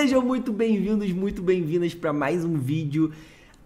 Sejam muito bem-vindos, muito bem-vindas para mais um vídeo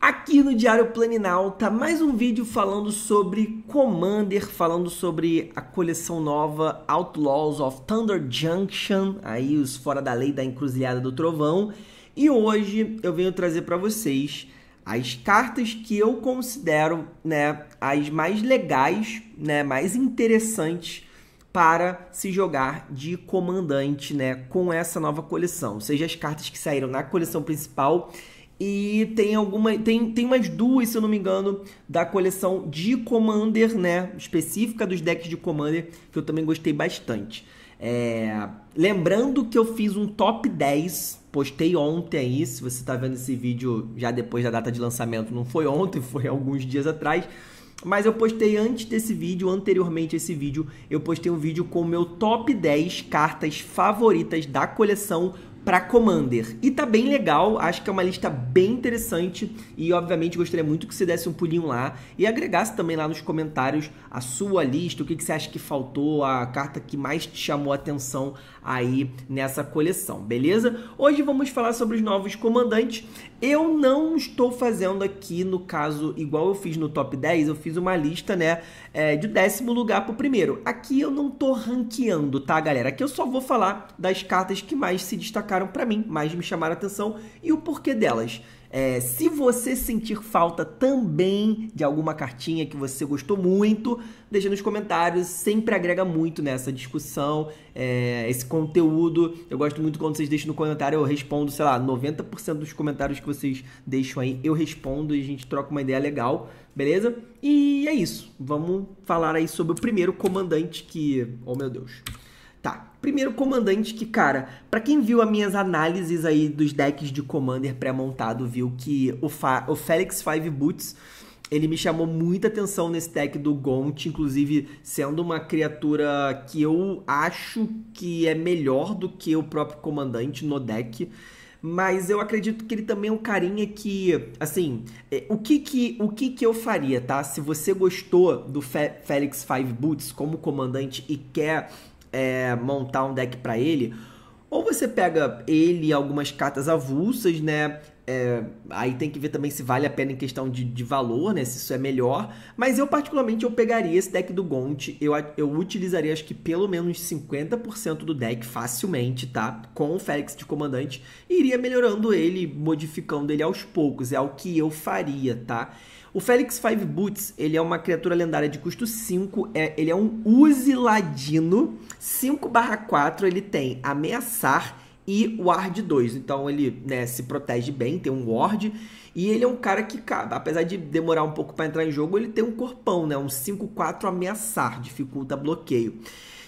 aqui no Diário Planinalta. Mais um vídeo falando sobre Commander, falando sobre a coleção nova Outlaws of Thunder Junction, aí os fora da lei da encruzilhada do trovão. E hoje eu venho trazer para vocês as cartas que eu considero, né, as mais legais, né, mais interessantes para se jogar de comandante, né, com essa nova coleção. Ou seja, as cartas que saíram na coleção principal e tem alguma tem, tem mais duas, se eu não me engano, da coleção de Commander, né, específica dos decks de Commander, que eu também gostei bastante. É... lembrando que eu fiz um top 10, postei ontem aí, se você está vendo esse vídeo já depois da data de lançamento, não foi ontem, foi alguns dias atrás mas eu postei antes desse vídeo, anteriormente a esse vídeo, eu postei um vídeo com o meu top 10 cartas favoritas da coleção para Commander. E tá bem legal, acho que é uma lista bem interessante e obviamente gostaria muito que você desse um pulinho lá e agregasse também lá nos comentários a sua lista, o que, que você acha que faltou, a carta que mais te chamou a atenção aí nessa coleção, beleza? Hoje vamos falar sobre os novos comandantes. Eu não estou fazendo aqui, no caso, igual eu fiz no top 10, eu fiz uma lista, né, é, de décimo lugar pro primeiro. Aqui eu não tô ranqueando, tá, galera? Aqui eu só vou falar das cartas que mais se destacaram para mim, mais me chamaram a atenção e o porquê delas. É, se você sentir falta também de alguma cartinha que você gostou muito, deixa nos comentários, sempre agrega muito nessa discussão, é, esse conteúdo. Eu gosto muito quando vocês deixam no comentário, eu respondo, sei lá, 90% dos comentários que vocês deixam aí, eu respondo e a gente troca uma ideia legal, beleza? E é isso, vamos falar aí sobre o primeiro comandante que... Oh meu Deus... Tá, primeiro comandante que, cara, para quem viu as minhas análises aí dos decks de Commander pré-montado, viu que o, Fa o Felix Five Boots ele me chamou muita atenção nesse deck do Gont, inclusive sendo uma criatura que eu acho que é melhor do que o próprio comandante no deck. Mas eu acredito que ele também é um carinha que, assim, é, o que que, o que, que eu faria, tá? Se você gostou do Fe Felix Five Boots como comandante e quer é, montar um deck para ele, ou você pega ele algumas cartas avulsas, né? É, aí tem que ver também se vale a pena em questão de, de, valor, né? Se isso é melhor. Mas eu, particularmente, eu pegaria esse deck do Gont. Eu, eu utilizaria, acho que, pelo menos 50% do deck facilmente, tá? Com o Félix de comandante. E iria melhorando ele, modificando ele aos poucos. É o que eu faria, tá? O Félix Five Boots, ele é uma criatura lendária de custo 5, é, ele é um Uzi Ladino 5/4, ele tem ameaçar e ward 2. Então ele né, se protege bem, tem um ward e ele é um cara que, apesar de demorar um pouco para entrar em jogo, ele tem um corpão, né? Um 5-4 ameaçar, dificulta bloqueio.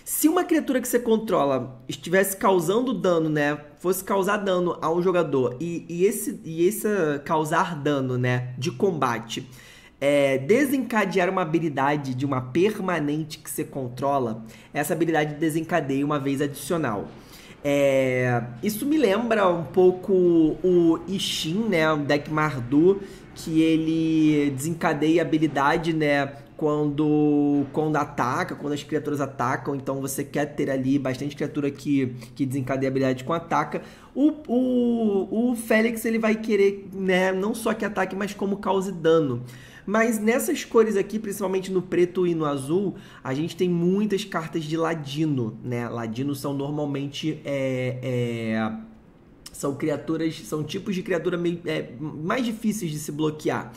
Se uma criatura que você controla estivesse causando dano, né? Fosse causar dano a um jogador e, e esse, e esse causar dano, né? De combate é, desencadear uma habilidade de uma permanente que você controla, essa habilidade desencadeia uma vez adicional. É, isso me lembra um pouco o Ishin, né? O deck Mardu, que ele desencadeia habilidade, né? Quando, quando ataca, quando as criaturas atacam, então você quer ter ali bastante criatura que, que desencadeia habilidade com ataca. O, o, o Félix ele vai querer, né, não só que ataque, mas como cause dano. Mas nessas cores aqui, principalmente no preto e no azul, a gente tem muitas cartas de ladino, né? Ladino são normalmente é, é, são criaturas, são tipos de criatura meio, é, mais difíceis de se bloquear.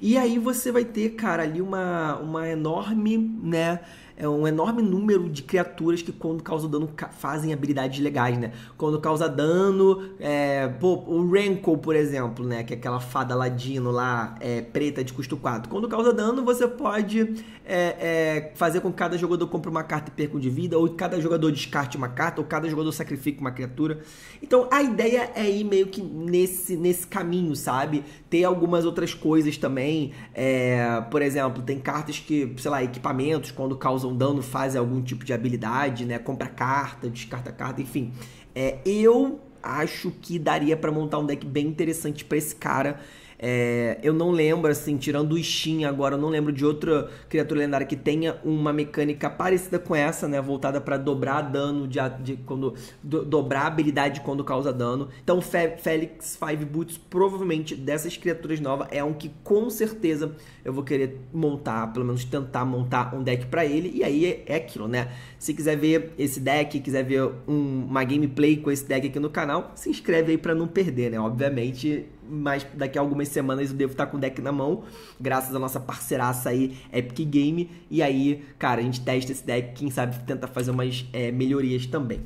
E aí você vai ter, cara, ali uma, uma enorme, né? é um enorme número de criaturas que quando causam dano fazem habilidades legais, né? Quando causa dano, é, pô, o Rankle, por exemplo, né? Que é aquela fada ladino lá, é, preta de custo 4. Quando causa dano, você pode é, é, fazer com que cada jogador compre uma carta e perca um de vida, ou cada jogador descarte uma carta, ou cada jogador sacrifique uma criatura. Então, a ideia é ir meio que nesse, nesse caminho, sabe? Ter algumas outras coisas também. É, por exemplo, tem cartas que, sei lá, equipamentos, quando causa causam dano, fazem algum tipo de habilidade, né? Compra carta, descarta carta, enfim. É, eu acho que daria para montar um deck bem interessante para esse cara é, eu não lembro, assim, tirando o Steam agora, eu não lembro de outra criatura lendária que tenha uma mecânica parecida com essa, né? Voltada para dobrar dano de, de quando. Do, dobrar habilidade quando causa dano. Então, Fe, Felix Five Boots, provavelmente, dessas criaturas novas, é um que com certeza eu vou querer montar, pelo menos tentar montar um deck para ele. E aí é, é aquilo, né? Se quiser ver esse deck, quiser ver um, uma gameplay com esse deck aqui no canal, se inscreve aí para não perder, né? Obviamente mas daqui a algumas semanas eu devo estar tá com o deck na mão, graças à nossa parceiraça aí, Epic Game. E aí, cara, a gente testa esse deck, quem sabe tenta fazer umas é, melhorias também.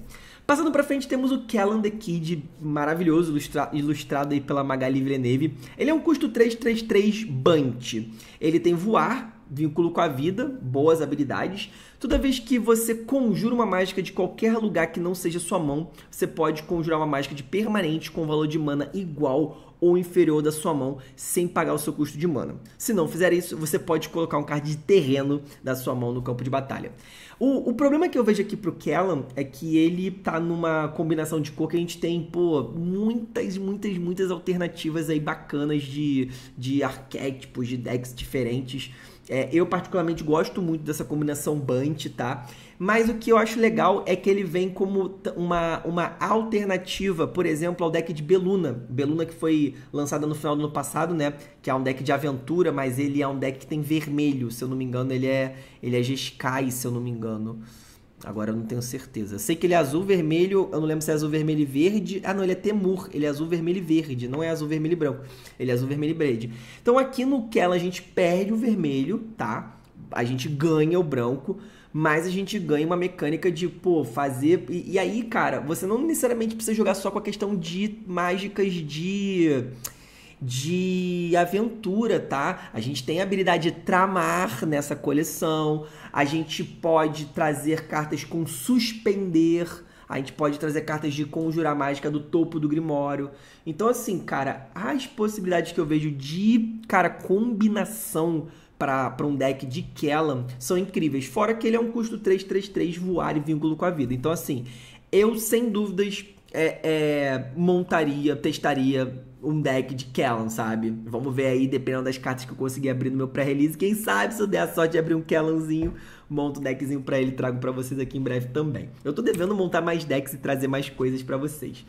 Passando pra frente, temos o Kellan the Kid, maravilhoso, ilustra ilustrado aí pela Magali Villeneuve. Ele é um custo 333 Bunt. Ele tem voar, vínculo com a vida, boas habilidades. Toda vez que você conjura uma mágica de qualquer lugar que não seja sua mão, você pode conjurar uma mágica de permanente com valor de mana igual ou inferior da sua mão sem pagar o seu custo de mana. Se não fizer isso, você pode colocar um card de terreno da sua mão no campo de batalha. O, o problema que eu vejo aqui pro Kellan é que ele tá numa combinação de cor que a gente tem, pô, muitas, muitas, muitas alternativas aí bacanas de, de arquétipos, de decks diferentes. É, eu particularmente gosto muito dessa combinação Bunt, tá? Mas o que eu acho legal é que ele vem como uma, uma alternativa, por exemplo, ao deck de Beluna. Beluna que foi lançada no final do ano passado, né? Que é um deck de aventura, mas ele é um deck que tem vermelho, se eu não me engano. Ele é, ele é Jeskai, se eu não me engano. Agora eu não tenho certeza. Sei que ele é azul, vermelho, eu não lembro se é azul, vermelho e verde. Ah, não, ele é Temur. Ele é azul, vermelho e verde, não é azul, vermelho e branco. Ele é azul, vermelho e verde. Então aqui no Kela a gente perde o vermelho, tá? A gente ganha o branco, mas a gente ganha uma mecânica de, pô, fazer. E, e aí, cara, você não necessariamente precisa jogar só com a questão de mágicas de de aventura, tá? A gente tem a habilidade de tramar nessa coleção, a gente pode trazer cartas com suspender, a gente pode trazer cartas de conjurar mágica do topo do Grimório. Então, assim, cara, as possibilidades que eu vejo de, cara, combinação para um deck de Kellan são incríveis. Fora que ele é um custo 3-3-3, voar e vínculo com a vida. Então, assim, eu sem dúvidas é, é, montaria, testaria um deck de Kellan, sabe? Vamos ver aí, dependendo das cartas que eu conseguir abrir no meu pré-release. Quem sabe se eu der a sorte de abrir um Kellanzinho, monto um deckzinho pra ele trago pra vocês aqui em breve também. Eu tô devendo montar mais decks e trazer mais coisas pra vocês.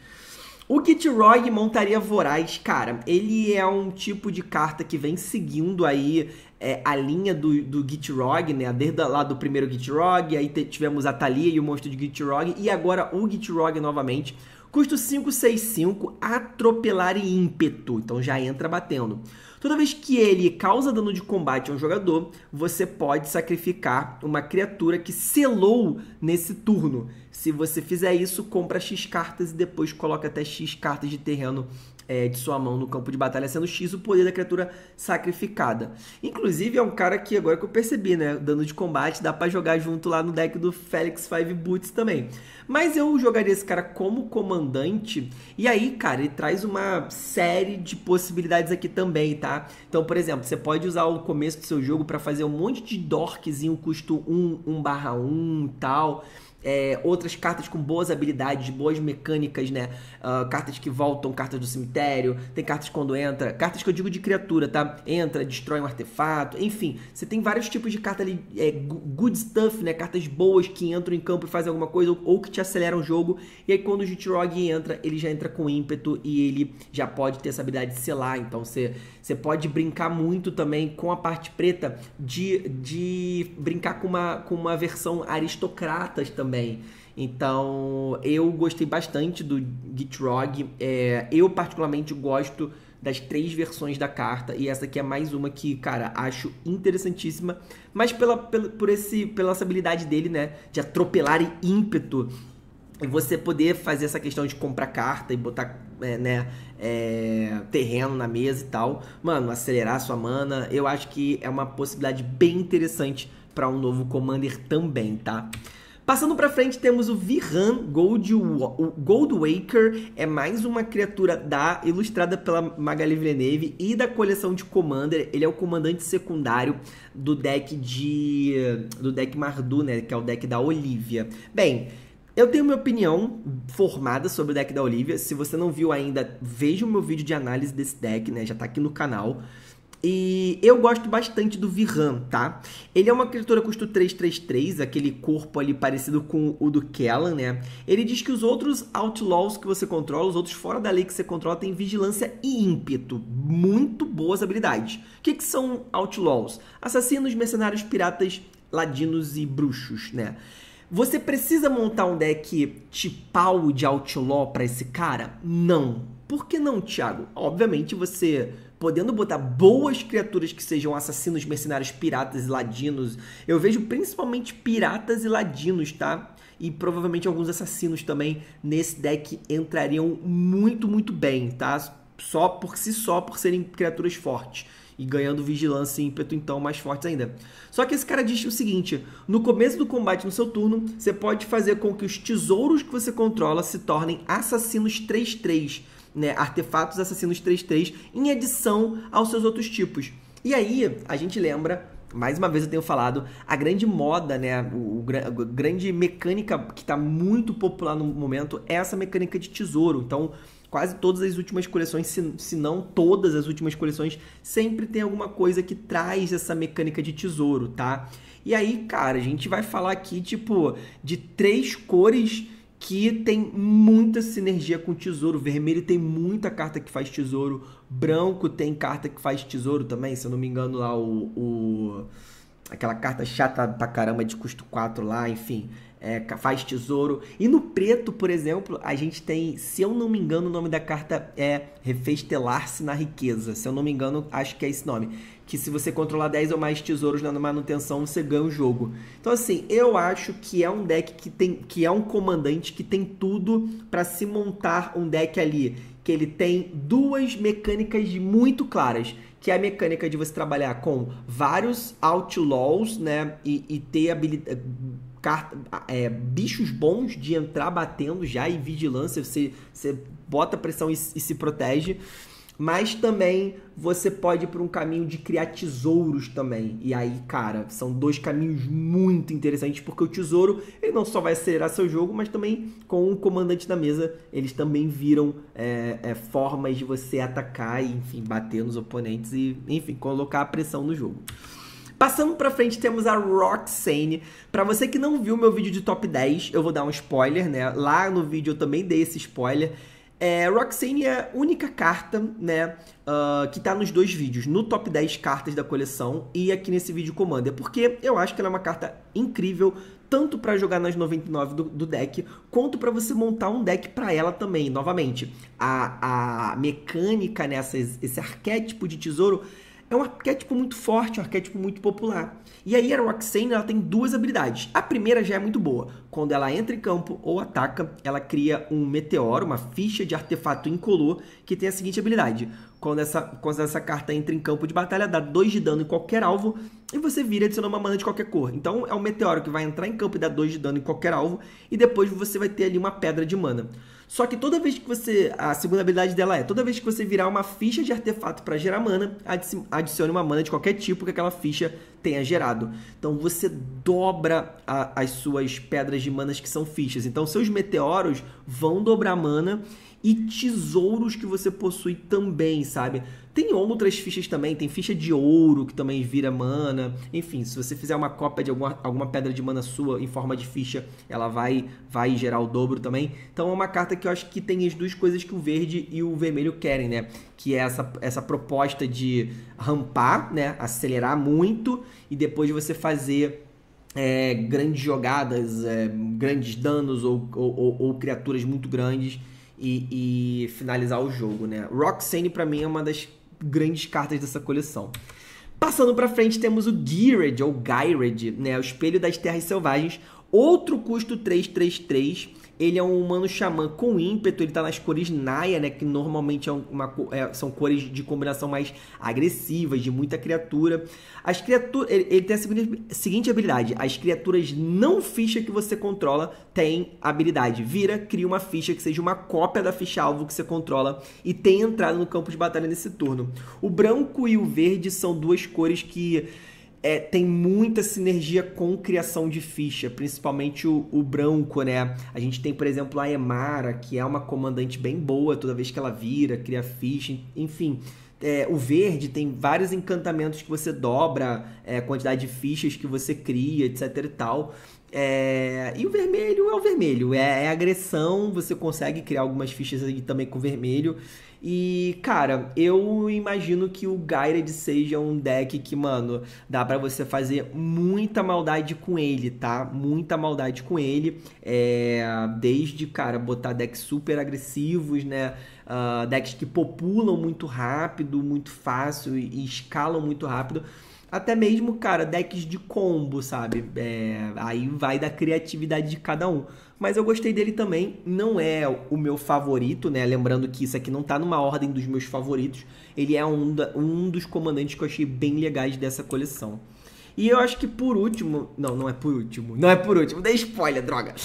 O Kit Roy Montaria Voraz, cara, ele é um tipo de carta que vem seguindo aí é, a linha do, do Gitrog, né? Desde lá do primeiro Gitrog, aí tivemos a Thalia e o monstro de Gitrog, e agora o Gitrog novamente. Custo 5, 6, 5, atropelar e ímpeto. Então já entra batendo. Toda vez que ele causa dano de combate a um jogador, você pode sacrificar uma criatura que selou nesse turno. Se você fizer isso, compra X cartas e depois coloca até X cartas de terreno é, de sua mão no campo de batalha, sendo X o poder da criatura sacrificada. Inclusive, é um cara que agora que eu percebi, né? Dano de combate, dá para jogar junto lá no deck do Felix Five Boots também. Mas eu jogaria esse cara como comandante, e aí, cara, ele traz uma série de possibilidades aqui também, tá? Então, por exemplo, você pode usar o começo do seu jogo para fazer um monte de dorkzinho, custo 1, 1 barra 1 e tal é, outras cartas com boas habilidades, boas mecânicas, né? Uh, cartas que voltam, cartas do cemitério, tem cartas quando entra, cartas que eu digo de criatura, tá? Entra, destrói um artefato, enfim, você tem vários tipos de cartas ali, é, good stuff, né? Cartas boas que entram em campo e fazem alguma coisa ou, ou que te aceleram o jogo. E aí quando o Jitrog entra, ele já entra com ímpeto e ele já pode ter essa habilidade de selar. Então você, você pode brincar muito também com a parte preta de, de brincar com uma, com uma versão aristocratas também também. Então, eu gostei bastante do Gitrog. É, eu, particularmente, gosto das três versões da carta. E essa aqui é mais uma que, cara, acho interessantíssima. Mas pela, pela, por esse, pela essa habilidade dele, né? De atropelar e ímpeto. E você poder fazer essa questão de comprar carta e botar é, né, é, terreno na mesa e tal. Mano, acelerar sua mana. Eu acho que é uma possibilidade bem interessante para um novo Commander também, tá? Passando para frente, temos o Vihan Gold, Gold Waker. É mais uma criatura da ilustrada pela Magali Villeneuve e da coleção de Commander. Ele é o comandante secundário do deck de do deck Mardu, né, que é o deck da Olivia. Bem, eu tenho minha opinião formada sobre o deck da Olivia. Se você não viu ainda, veja o meu vídeo de análise desse deck, né? Já tá aqui no canal. E eu gosto bastante do Viran, tá? Ele é uma criatura custo 333, aquele corpo ali parecido com o do Kellan, né? Ele diz que os outros Outlaws que você controla, os outros fora da lei que você controla, têm vigilância e ímpeto. Muito boas habilidades. O que, que são Outlaws? Assassinos, mercenários, piratas, ladinos e bruxos, né? Você precisa montar um deck tipo de Outlaw para esse cara? Não. Por que não, Thiago? Obviamente você podendo botar boas criaturas que sejam assassinos, mercenários, piratas e ladinos. Eu vejo principalmente piratas e ladinos, tá? E provavelmente alguns assassinos também nesse deck entrariam muito, muito bem, tá? Só por si só, por serem criaturas fortes. E ganhando vigilância e ímpeto, então, mais fortes ainda. Só que esse cara diz o seguinte: no começo do combate, no seu turno, você pode fazer com que os tesouros que você controla se tornem assassinos 3-3 né, Artefatos Assassinos 3.3 em adição aos seus outros tipos. E aí, a gente lembra mais uma vez eu tenho falado, a grande moda, né, o, a grande mecânica que está muito popular no momento é essa mecânica de tesouro. Então, quase todas as últimas coleções, se, se não todas as últimas coleções, sempre tem alguma coisa que traz essa mecânica de tesouro, tá? E aí, cara, a gente vai falar aqui, tipo, de três cores que tem muita sinergia com tesouro. Vermelho tem muita carta que faz tesouro. Branco tem carta que faz tesouro também. Se eu não me engano, lá o. o aquela carta chata pra caramba de custo 4 lá, enfim. É, faz tesouro. E no preto, por exemplo, a gente tem, se eu não me engano, o nome da carta é Refestelar-se na Riqueza. Se eu não me engano, acho que é esse nome que se você controlar 10 ou mais tesouros na manutenção, você ganha o jogo. Então, assim, eu acho que é um deck que tem. que é um comandante que tem tudo para se montar um deck ali. Que ele tem duas mecânicas muito claras. Que é a mecânica de você trabalhar com vários outlaws, né? E, e ter habilidade. Eh, carta, é, bichos bons de entrar batendo já e vigilância, você, você bota pressão e, e se protege. Mas também você pode ir para um caminho de criar tesouros também. E aí, cara, são dois caminhos muito interessantes, porque o tesouro ele não só vai acelerar seu jogo, mas também com o comandante da mesa, eles também viram é, é, formas de você atacar e, enfim, bater nos oponentes e, enfim, colocar a pressão no jogo. Passando pra frente, temos a Roxane. para você que não viu meu vídeo de top 10, eu vou dar um spoiler, né? Lá no vídeo eu também dei esse spoiler. É, Roxane é a única carta né, uh, que está nos dois vídeos, no top 10 cartas da coleção e aqui nesse vídeo Commander, é porque eu acho que ela é uma carta incrível, tanto para jogar nas 99 do, do deck, quanto para você montar um deck para ela também. Novamente, a, a mecânica, né, esse arquétipo de tesouro é um arquétipo muito forte, um arquétipo muito popular. E aí a Roxane ela tem duas habilidades. A primeira já é muito boa. Quando ela entra em campo ou ataca, ela cria um meteoro, uma ficha de artefato incolor que tem a seguinte habilidade. Quando essa, quando essa carta entra em campo de batalha, dá 2 de dano em qualquer alvo e você vira adicionando uma mana de qualquer cor. Então é um meteoro que vai entrar em campo e dar 2 de dano em qualquer alvo e depois você vai ter ali uma pedra de mana. Só que toda vez que você. A segunda habilidade dela é: toda vez que você virar uma ficha de artefato para gerar mana, adicione uma mana de qualquer tipo que aquela ficha tenha gerado. Então você dobra a, as suas pedras de manas que são fichas. Então seus meteoros vão dobrar mana e tesouros que você possui também, sabe? Tem outras fichas também, tem ficha de ouro que também vira mana. Enfim, se você fizer uma cópia de alguma, alguma pedra de mana sua em forma de ficha, ela vai vai gerar o dobro também. Então é uma carta que eu acho que tem as duas coisas que o verde e o vermelho querem, né? Que é essa, essa proposta de rampar, né? Acelerar muito e depois você fazer é, grandes jogadas, é, grandes danos ou, ou, ou, ou criaturas muito grandes e, e finalizar o jogo, né? Roxane, para mim, é uma das grandes cartas dessa coleção. Passando para frente, temos o Geared, ou Gyred, né? O Espelho das Terras Selvagens. Outro custo 333 ele é um humano xamã com ímpeto, ele tá nas cores Naya, né? Que normalmente é uma, é, são cores de combinação mais agressivas, de muita criatura. As criaturas. Ele, ele, tem a seguinte, seguinte habilidade: as criaturas não ficha que você controla têm habilidade. Vira, cria uma ficha que seja uma cópia da ficha alvo que você controla e tem entrada no campo de batalha nesse turno. O branco e o verde são duas cores que é, tem muita sinergia com criação de ficha, principalmente o, o, branco, né? A gente tem, por exemplo, a Emara, que é uma comandante bem boa, toda vez que ela vira, cria ficha, enfim. É, o verde tem vários encantamentos que você dobra, é, quantidade de fichas que você cria, etc e tal. É, e o vermelho é o vermelho, é, é, agressão, você consegue criar algumas fichas aí também com vermelho. E, cara, eu imagino que o Gyred seja um deck que, mano, dá para você fazer muita maldade com ele, tá? Muita maldade com ele. É, desde, cara, botar decks super agressivos, né? Uh, decks que populam muito rápido, muito fácil e escalam muito rápido até mesmo, cara, decks de combo, sabe? É, aí vai da criatividade de cada um. Mas eu gostei dele também. Não é o meu favorito, né? Lembrando que isso aqui não tá numa ordem dos meus favoritos. Ele é um, da, um dos comandantes que eu achei bem legais dessa coleção. E eu acho que por último. Não, não é por último. Não é por último. Dei spoiler, droga.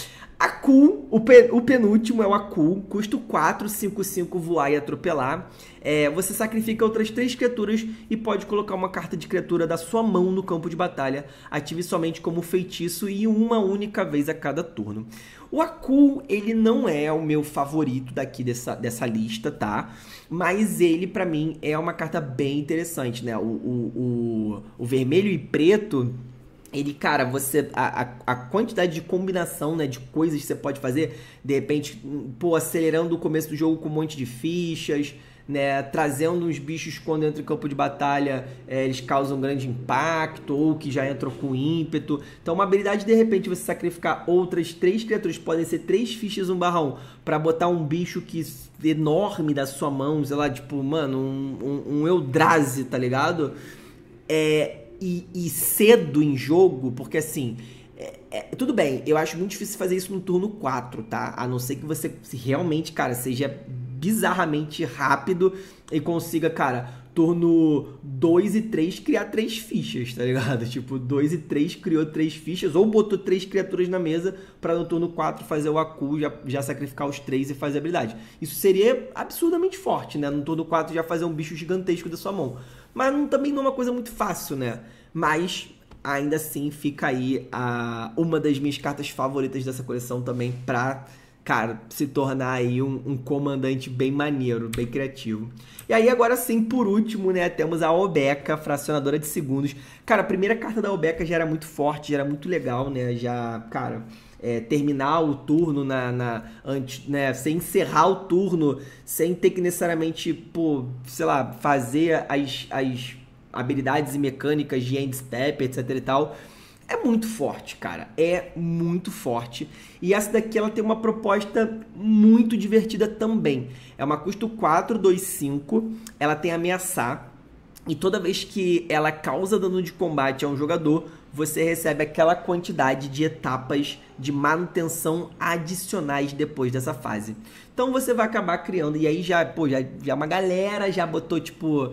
Aku, o, pe, o penúltimo é o Aku, custo 4, 5, 5, voar e atropelar. É, você sacrifica outras três criaturas e pode colocar uma carta de criatura da sua mão no campo de batalha. Ative somente como feitiço e uma única vez a cada turno. O Aku, ele não é o meu favorito daqui dessa, dessa lista, tá? Mas ele, para mim, é uma carta bem interessante, né? O, o, o, o vermelho e preto ele, cara, você. A, a, a, quantidade de combinação, né? De coisas que você pode fazer, de repente, pô, acelerando o começo do jogo com um monte de fichas, né? Trazendo uns bichos quando entra em campo de batalha, é, eles causam um grande impacto, ou que já entram com ímpeto. Então, uma habilidade, de repente, você sacrificar outras três criaturas, podem ser três fichas 1 barra 1, pra botar um bicho que enorme da sua mão, sei lá, tipo, mano, um, um, um Eldrazi, tá ligado? É, e, e cedo em jogo, porque assim. É, é, tudo bem, eu acho muito difícil fazer isso no turno 4, tá? A não ser que você realmente, cara, seja bizarramente rápido e consiga, cara, turno 2 e 3 criar três fichas, tá ligado? Tipo, 2 e 3 criou três fichas, ou botou três criaturas na mesa para no turno 4 fazer o Aku, já, já sacrificar os três e fazer a habilidade. Isso seria absurdamente forte, né? No turno 4 já fazer um bicho gigantesco da sua mão. Mas não, também não é uma coisa muito fácil, né? Mas ainda assim fica aí a, uma das minhas cartas favoritas dessa coleção também pra cara, se tornar aí um, um, comandante bem maneiro, bem criativo. E aí agora sim, por último, né, temos a Obeca, fracionadora de segundos. Cara, a primeira carta da Obeca já era muito forte, já era muito legal, né, já, cara... É, terminar o turno na, na antes, né, sem encerrar o turno, sem ter que necessariamente, pô, sei lá, fazer as, as habilidades e mecânicas de end step, etc e tal é muito forte, cara. É muito forte. E essa daqui ela tem uma proposta muito divertida também. É uma custo 425, ela tem ameaçar. E toda vez que ela causa dano de combate a um jogador, você recebe aquela quantidade de etapas de manutenção adicionais depois dessa fase. Então você vai acabar criando, e aí já, pô, já, já uma galera já botou, tipo,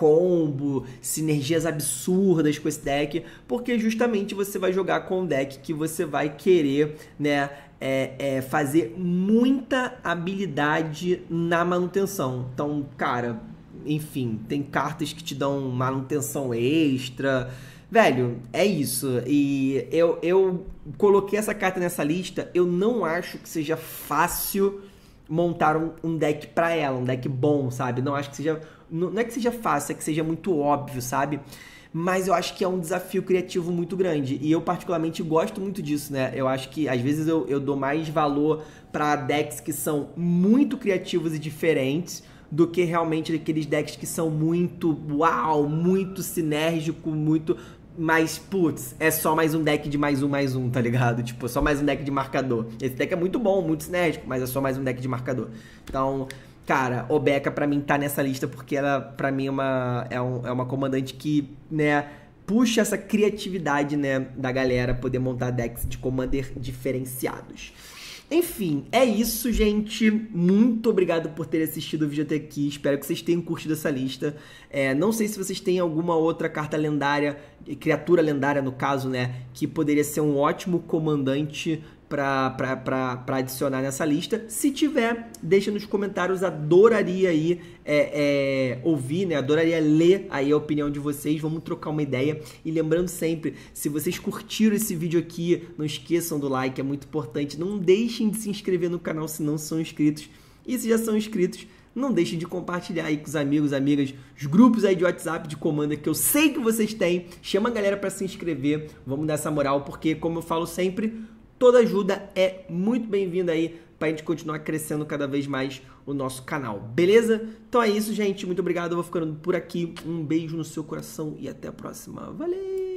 combo, sinergias absurdas com esse deck, porque justamente você vai jogar com um deck que você vai querer, né, é, é, fazer muita habilidade na manutenção. Então, cara, enfim, tem cartas que te dão manutenção extra. Velho, é isso. E eu, eu coloquei essa carta nessa lista. Eu não acho que seja fácil montar um, um deck pra ela, um deck bom, sabe? Não acho que seja não é que seja fácil, é que seja muito óbvio, sabe? Mas eu acho que é um desafio criativo muito grande. E eu, particularmente, gosto muito disso, né? Eu acho que, às vezes, eu, eu dou mais valor para decks que são muito criativos e diferentes do que realmente aqueles decks que são muito uau, muito sinérgico, muito. Mas, putz, é só mais um deck de mais um, mais um, tá ligado? Tipo, só mais um deck de marcador. Esse deck é muito bom, muito sinérgico, mas é só mais um deck de marcador. Então, cara, Obeca para mim tá nessa lista porque ela para mim é uma é, um, é uma comandante que, né, puxa essa criatividade, né, da galera poder montar decks de commander diferenciados. Enfim, é isso, gente. Muito obrigado por ter assistido o vídeo até aqui. Espero que vocês tenham curtido essa lista. É, não sei se vocês têm alguma outra carta lendária, criatura lendária no caso, né? Que poderia ser um ótimo comandante para adicionar nessa lista. Se tiver, deixa nos comentários, adoraria aí é, é, ouvir, né? Adoraria ler aí a opinião de vocês, vamos trocar uma ideia. E lembrando sempre, se vocês curtiram esse vídeo aqui, não esqueçam do like, é muito importante. Não deixem de se inscrever no canal se não são inscritos. E se já são inscritos, não deixem de compartilhar aí com os amigos, amigas, os grupos aí de WhatsApp de comando que eu sei que vocês têm. Chama a galera para se inscrever, vamos dar essa moral, porque como eu falo sempre, toda ajuda é muito bem-vinda aí para a gente continuar crescendo cada vez mais o nosso canal, beleza? Então é isso, gente. Muito obrigado. Eu vou ficando por aqui. Um beijo no seu coração e até a próxima. Valeu!